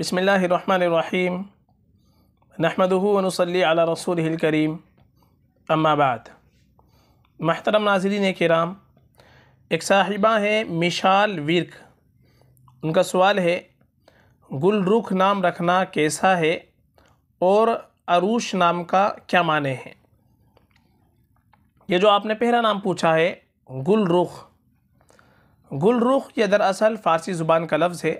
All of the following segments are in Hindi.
बसमीम नहमदूनसली अला रसूल करीम अम्माबाद महतरम नाजरीन कराम एक साहिबा हैं मिशाल विर्क उनका सवाल है गुल रुख नाम रखना कैसा है और अरूश नाम का क्या माने हैं ये जो आपने पहला नाम पूछा है गुल रुख गुल रुख ये दरअसल फ़ारसी ज़ुबान का लफ्ज़ है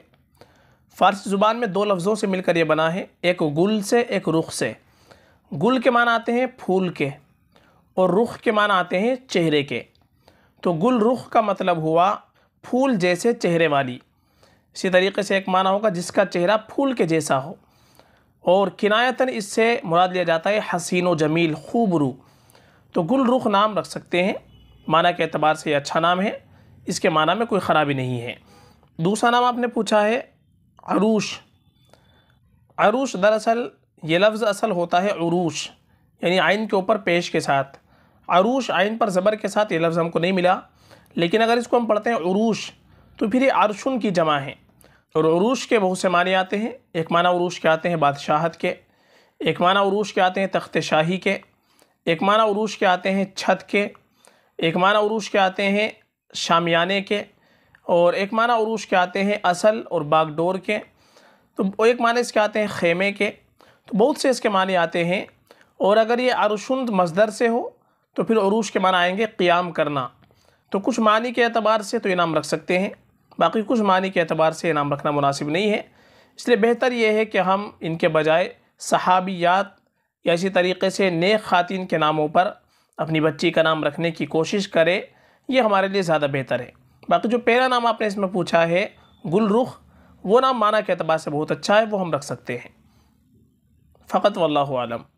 फ़ारसी ज़ुबान में दो लफ्ज़ों से मिलकर ये बना है एक गुल से एक रुख से गुल के माना आते हैं फूल के और रुख के माना आते हैं चेहरे के तो गुल रुख का मतलब हुआ फूल जैसे चेहरे वाली इसी तरीके से एक माना होगा जिसका चेहरा फूल के जैसा हो और किनायतन इससे मुराद लिया जाता है हसीन व जमील खूब रू तो गुल रुख नाम रख सकते हैं माना के अतबार से ये अच्छा नाम है इसके माना में कोई ख़राबी नहीं है दूसरा नाम आपने पूछा है अरूश अरूश दरअसल ये लफ्ज़ असल होता है अरूश यानी आइन के ऊपर पेश के साथ अरूश आइन पर ज़बर के साथ ये लफ्ज़ हमको नहीं मिला लेकिन अगर इसको हम पढ़ते हैं अरूश तो फिर ये अरशन की जमा है और अरूश के बहुत से माने आते हैं एक माना अरूश के आते हैं बादशाहत के एक माना अरूश के आते हैं तख्त शाही के एक माना अरूश के आते हैं छत के एक माना अरूश के आते हैं शामियाने के और एक माना उरूज के आते हैं असल और बागडोर के तो एक माने इसके आते हैं खेमे के तो बहुत से इसके माने आते हैं और अगर ये अरशुंद मजदर से हो तो फिर अरूज के माना आएंगे क़ियाम करना तो कुछ मानी के अतबार से तो इनाम रख सकते हैं बाकी कुछ मानी के अतबार से इनाम रखना मुनासिब नहीं है इसलिए बेहतर ये है कि हम इनके बजाय सहाबियात या इसी तरीके से नेक ख़ातिन के नामों पर अपनी बच्ची का नाम रखने की कोशिश करें ये हमारे लिए ज़्यादा बेहतर है बाकी जो पहला नाम आपने इसमें पूछा है गुलरुख वो नाम माना के अतबार से बहुत अच्छा है वो हम रख सकते हैं फ़कत वल्लम